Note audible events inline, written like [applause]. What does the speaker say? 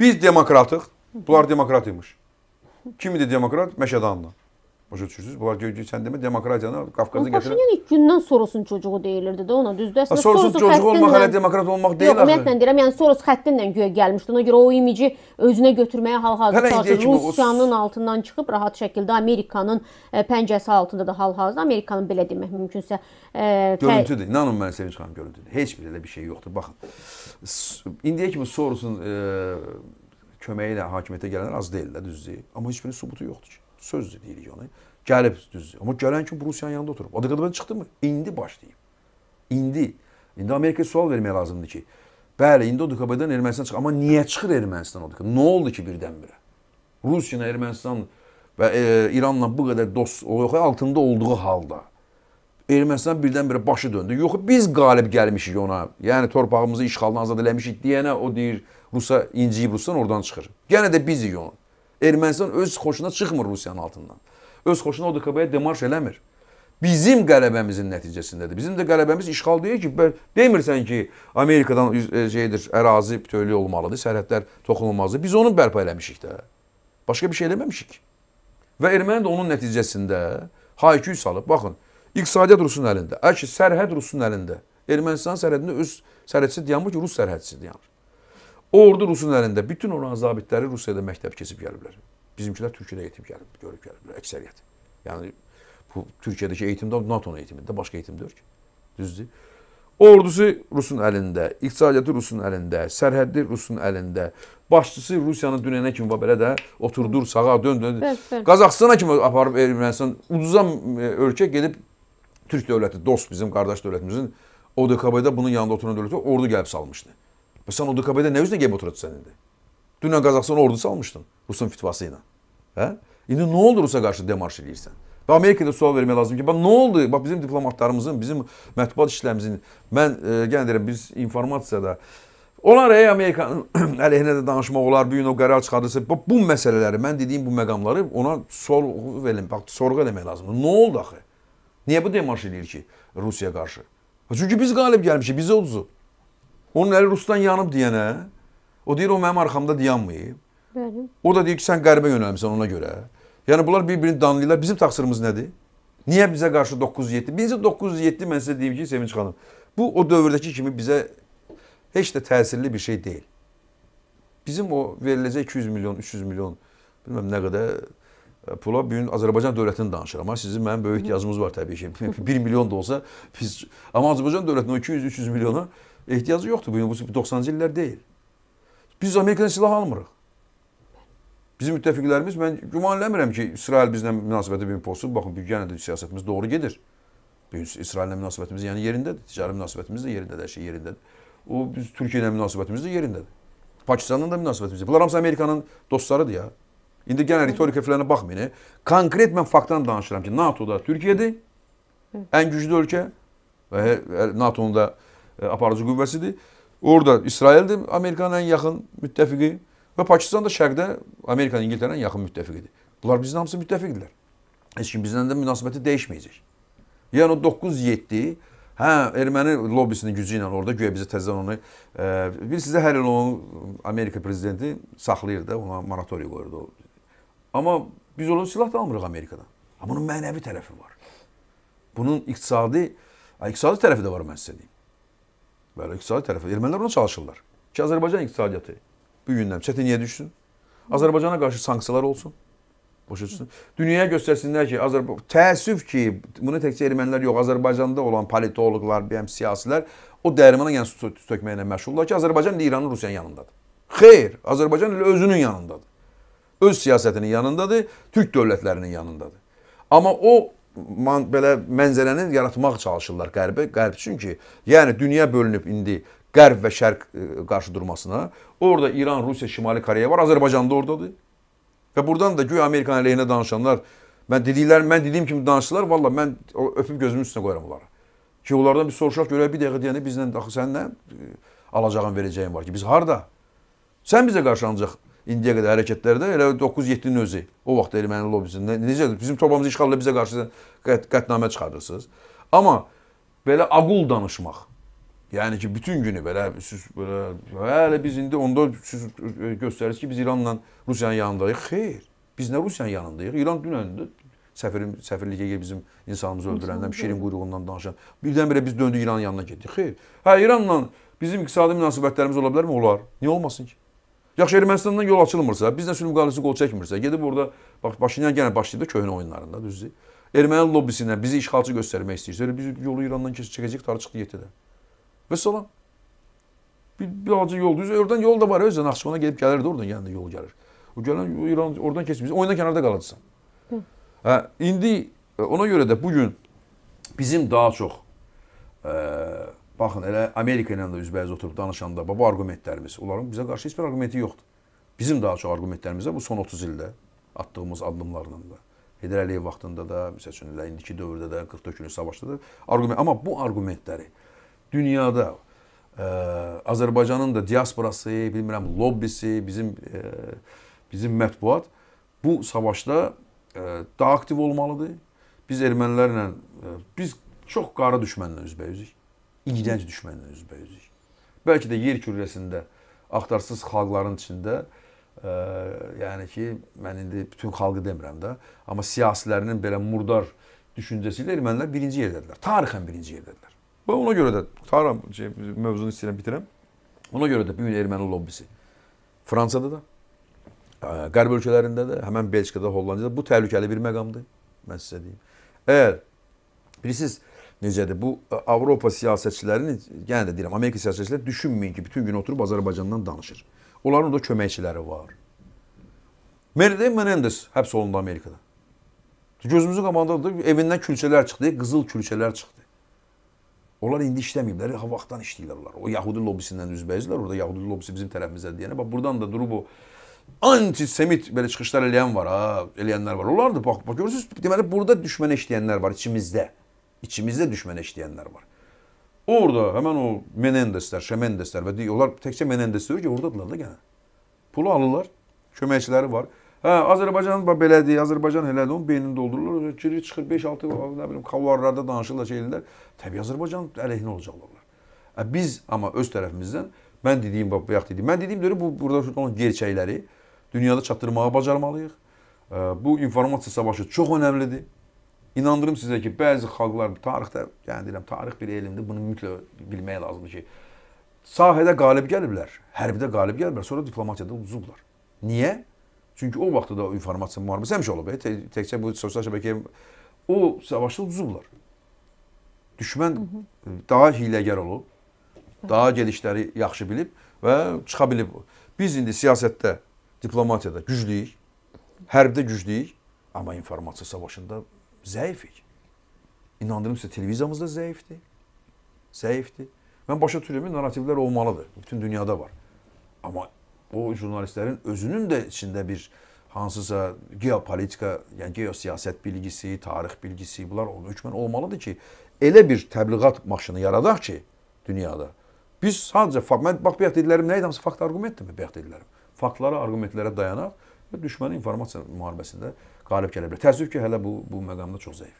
Biz demokratıq, bunlar demokrat imiş. Kimi də demokrat? Məşədanlı başa düşürsünüz. Bunlar diyor ki sen deme demokratiyanı Qafqaza gətirən. Paşinyan ilk gündən Soros'un çocuğu deyilirdi də ona düzdür. Əslində Soros çocuğu olmaq hələ demokrat olmaq deyil. Yox, ümumiyyətlə deyirəm, yəni Soros xəttinlə güyə gəlmişdi. Ona görə o imici özünə götürməyə hal-hazırda çalışır. Rusiyanın o... altından çıxıb rahat şəkildə Amerikanın e, pəncəsi altında da hal-hazırda Amerikanın belə demək mümkünsə ə, e, görüntüdür. İnanın mənə sevinç xanım görüntüdür. Heç bir elə bir şey yoxdur. Baxın. İndiyə kimi Soros'un ə, e, köməyi də hakimiyyətə gələnlər az deyil də, düzdür? Amma heç birinin sübutu yoxdur ki. Sözdür deyirik ona. Gəlib düzdür. Amma gələn kimi Rusiyanın yanında oturub. O da qadın çıxdımı? İndi başlayıb. İndi indi Amerika sual vermək lazımdır ki, bəli, indi o DKB-dən Ermənistan çıxır, amma niyə çıxır Ermənistan o DKB? Nə oldu ki birdən-birə? Rusiya, Ermənistan və e, İranla bu qədər dost, o yox, altında olduğu halda Ermənistan birdən-birə başı döndü. Yox, biz qalib gəlmişik ona. Yəni torpağımızı işğaldan azad eləmişik deyənə o deyir Rusa inciyib Rusdan oradan çıxır. Yenə də bizik onu. Ermənistan öz xoşuna çıxmır Rusiyanın altından. Öz xoşuna ODKB-yə demarş eləmir. Bizim qələbəmizin nəticəsindədir. Bizim də qələbəmiz işğal deyir ki, demirsən ki, Amerikadan e, şeydir, ərazi bütövlük olmalıdır, sərhədlər toxunulmazdır. Biz onu bərpa eləmişik də. Başqa bir şey eləməmişik. Və erməni də onun nəticəsində hayküy salıb. Baxın, İqtisadiyyat Rusun əlində. Əki, sərhəd Rusun əlində. Ermənistan sərhədində öz sərhədçisi dayanmır ki, Rus sərhədçisi dayanır. Yəni. Ordu Rusun əlində. Bütün oran zabitləri Rusiyada məktəb keçib gəliblər. Bizimkilər Türkiyədə eğitim gəlib, görüb gəliblər əksəriyyət. Yəni bu Türkiyədəki eğitimdə NATO-nun eğitimində başqa eğitim deyil ki. Düzdür? Ordusu Rusun əlində, iqtisadiyyatı Rusun əlində, sərhəddi Rusun əlində. Başçısı Rusiyanın dünənə kimi belə də oturdur, sağa dön, dön. Qazaxıstana kimi aparıb Ermənistan ucuza e, ölkə gedib Türk dövləti, dost bizim qardaş dövlətimizin ODKB-də bunun yanında oturan dövləti ordu gəlib salmışdı. Və e sən ODKB-də nə üzlə gəlib oturdu sən indi? Dünən Qazaxıstan ordu salmışdın Rusun fitvası ilə. Hə? İndi nə oldu Rusa qarşı demarş eləyirsən? Və Amerikada sual vermək lazım ki, bax nə oldu? Bax bizim diplomatlarımızın, bizim mətbuat işlərimizin, mən e, yenə deyirəm biz informasiyada Onlar ey Amerikanın [clears throat] əleyhinə də danışmaq olar, bu gün o qərar çıxarılsa, bax bu məsələləri, mən dediyim bu məqamları ona sorğu verin, bax sorğu eləmək lazımdır. Nə oldu axı? Niyə bu demarş eləyir ki Rusiyaya qarşı? Çünki biz qalib gəlmişik, biz uduzub. Onun əli Rusdan yanıb deyənə, o deyir o mənim arxamda dayanmayıb. Bəli. O da deyir ki, sən qərbə yönəlmisən ona görə. Yəni bunlar bir-birini danlayırlar. Bizim təqsirimiz nədir? Niyə bizə qarşı 907? Bizə 907 mən sizə deyim ki, Sevinç xanım, bu o dövrdəki kimi bizə heç də təsirli bir şey deyil. Bizim o veriləcək 200 milyon, 300 milyon, bilməm nə qədər E, pula bu gün Azərbaycan dövlətini danışıram. Amma sizin mənim böyük ehtiyacımız var təbii ki. 1 [laughs] milyon da olsa biz amma Azərbaycan dövlətinin 200-300 milyona ehtiyacı yoxdur bu gün. Bu 90-cı illər deyil. Biz Amerikadan silah almırıq. Bizim müttəfiqlərimiz mən gümanləmirəm ki, İsrail bizlə münasibəti bir pozsun. Baxın, bu yenə də siyasətimiz doğru gedir. Bu gün İsraillə münasibətimiz yəni yerindədir. Ticari münasibətimiz də yerindədir, hər şey yerindədir. O biz Türkiyə ilə münasibətimiz də yerindədir. Pakistanla da münasibətimiz. Bunlar hamısı Amerikanın dostlarıdır ya. İndi yenə ritorika filanə baxmayın. Konkret mən faktdan danışıram ki, NATO-da Türkiyədir. Ən güclü ölkə və NATO-nun da e, aparıcı qüvvəsidir. Orada İsraildir, Amerikanın ən yaxın müttəfiqi və Pakistan da şərqdə Amerikanın İngiltərənin yaxın müttəfiqidir. Bunlar bizdən hamısı müttəfiqdirlər. Heç kim bizdən də münasibəti dəyişməyəcək. Yəni o 9-7 Hə, erməni lobbisinin gücü ilə orada guya bizə təzədən onu e, bir sizə hər il onu Amerika prezidenti saxlayır da, ona moratoriya qoyurdu o Amma biz olan silah da almırıq Amerikadan. Amma bunun mənəvi tərəfi var. Bunun iqtisadi, iqtisadi tərəfi də var mən sizə deyim. Bəli, iqtisadi tərəfi. Ermənilər ona çalışırlar. Ki Azərbaycan iqtisadiyyatı bu gündən çətinliyə düşsün. Azərbaycana qarşı sanksiyalar olsun. Başa düşsün. Dünyaya göstərsinlər ki, Azərbaycan təəssüf ki, bunu təkcə ermənilər yox, Azərbaycanda olan politoloqlar, bəyəm siyasilər o dərmana yəni su tökməklə məşğullar ki, Azərbaycan ilə İranın Rusiyanın yanındadır. Xeyr, Azərbaycan ilə özünün yanındadır öz siyasətinin yanındadır, Türk dövlətlərinin yanındadır. Amma o man, belə mənzərəni yaratmaq çalışırlar Qərbə, Qərb çünki yəni dünya bölünüb indi Qərb və Şərq e, qarşı durmasına. Orada İran, Rusiya, Şimali Koreya var, Azərbaycan da ordadır. Və buradan da güya Amerikan əleyhinə danışanlar mən dediklər, mən dediyim kimi danışdılar, valla mən öpüb gözümün üstünə qoyuram onları. Ki onlardan bir soruşaq görək bir dəqiqə deyəndə bizlə axı səninlə e, alacağın verəcəyin var ki, biz harda? Sən bizə qarşı ancaq indiyə qədər hərəkətlərdə elə 9-7-nin özü. O vaxt erməni lobisində necədir? Bizim torpağımızı işğalla bizə qarşı qət, qətnamə çıxarırsınız. Amma belə ağul danışmaq. Yəni ki, bütün günü belə siz belə hələ biz indi onda siz e, göstərirsiniz ki, biz İranla Rusiyanın yanındayıq. Xeyr. Biz nə Rusiyanın yanındayıq? İran dünəndə səfirin səfirliyə gedib bizim insanımızı öldürəndən, şirin quyruğundan danışan. Birdən-birə biz döndük İranın yanına getdik. Xeyr. Hə İranla bizim iqtisadi münasibətlərimiz ola bilərmi? Olar. Niyə olmasın ki? Yaxşı Ermənistandan yol açılmırsa, bizlə sülh müqaviləsi qol çəkmirsə, gedib orada bax Paşinyan yenə başlayıb da köhnə oyunlarında, düzdür? Erməni lobbisinə bizi işğalçı göstərmək istəyirsə, elə biz yolu İrandan keçib çəkəcək tarı çıxdı 7-də. Və salam. Bir, bir acı yol düz. Oradan yol da var özə Naxçıvana gedib gəlirdi oradan yəni yol gəlir. O gələn İran oradan keçmir. Oyuna kənarda qalacaqsan. Hə, indi e, ona görə də bu gün bizim daha çox ə, e, Baxın, elə Amerika ilə də üzbəyiz oturub danışanda bu arqumentlərimiz, onların bizə qarşı heç bir arqumenti yoxdur. Bizim daha çox arqumentlərimizə bu son 30 ildə atdığımız addımlarla da Heydər Əliyev vaxtında da, məsəl üçün elə indiki dövrdə də 40 günlük savaşda da arqument, amma bu arqumentləri dünyada ə, e, Azərbaycanın da diasporası, bilmirəm, lobbisi, bizim ə, e, bizim mətbuat bu savaşda ə, e, daha aktiv olmalıdır. Biz ermənilərlə ə, biz çox qara düşmənlə üzbəyüzük iğrənc düşmənlə üzbəüzük. Bəlkə də yer kürəsində axtarsız xalqların içində ə, e, yəni ki, mən indi bütün xalqı demirəm də, amma siyasilərinin belə murdar düşüncəsi ilə ermənilər birinci yerdədirlər. Tarixən birinci yerdədirlər. Və ona görə də tarixən şey, mövzunu istəyirəm bitirəm. Ona görə də bu gün erməni lobbisi Fransada da, e, qərb ölkələrində də, həmin Belçikada, Hollandiyada bu təhlükəli bir məqamdır, mən sizə deyim. Əgər bilirsiniz, necədir? Bu e, Avropa siyasətçilərinin, yenə də deyirəm, Amerika siyasətçiləri düşünməyin ki, bütün gün oturub Azərbaycandan danışır. Onların da köməkçiləri var. Merida Menendez həbs olundu Amerikada. Gözümüzün qamandadır, evindən külçələr çıxdı, qızıl külçələr çıxdı. Onlar indi işləməyiblər, ha vaxtdan işləyirlər onlar. O Yahudi lobisindən üzbəyizlər, orada Yahudi lobisi bizim tərəfimizdə deyənə. Bax buradan da durub o antisemit belə çıxışlar eləyən var ha, eləyənlər var. Onlar da bax, bax görürsüz, deməli burada düşmənə işləyənlər var içimizdə. İçimizdə düşmənə işləyənlər var. Orada həmən o Menendeslər, Şemendeslər və deyir, onlar təkcə Menendes deyir ki, oradadırlar da gənə. Pulu alırlar, köməkçiləri var. Hə, Azərbaycan belədir, Azərbaycan elədir, onun beynini doldururlar, girir, çıxır 5-6 nə bilim kalvarlarda danışırlar, şey edirlər. Təbii Azərbaycan əleyhinə olacaqlar. Ə, hə, biz amma öz tərəfimizdən mən dediyim bax bu vaxt dedim. Mən dediyim deyir bu burada olan gerçəkləri dünyada çatdırmağı bacarmalıyıq. Hə, bu informasiya savaşı çox önəmlidir. İnandırım sizə ki, bəzi xalqlar tarixdə, yəni deyirəm, tarix bir elmdir. Bunu mütləq bilmək lazımdır ki, sahədə qalib gəliblər, hərbdə qalib gəliblər, sonra diplomatiyada uduzublar. Niyə? Çünki o vaxtda da o informasiya müharibəsi həmişə olub. E, təkcə tək tək bu sosial şəbəkəyə o savaşda uduzublar. Düşmən Hı -hı. daha hiləgər olub, daha gedişləri yaxşı bilib və çıxa bilib. Biz indi siyasətdə, diplomatiyada güclüyük, hərbdə güclüyük, amma informasiya savaşında Zəifik. İnandırım sizə, televiziyamız da zəifdir. Zəifdir. Mən başa düşürəm, narrativlər olmalıdır. Bütün dünyada var. Amma o jurnalistlərin özünün də içində bir hansısa geopolitika, yəni geosiyasət bilgisi, tarix bilgisi, bunlar hökmən olmalıdır ki, elə bir təbliğat maşını yaradaq ki, dünyada. Biz sadəcə fakt, mən bax bayaq dediklərim nə idi? Hamısı fakt arqumentdirmi bayaq dediklərim? Faktlara, arqumentlərə dayanaq və düşmənin informasiya müharibəsində qalib gələ bilər. Təəssüf ki, hələ bu bu məqamda çox zəifik.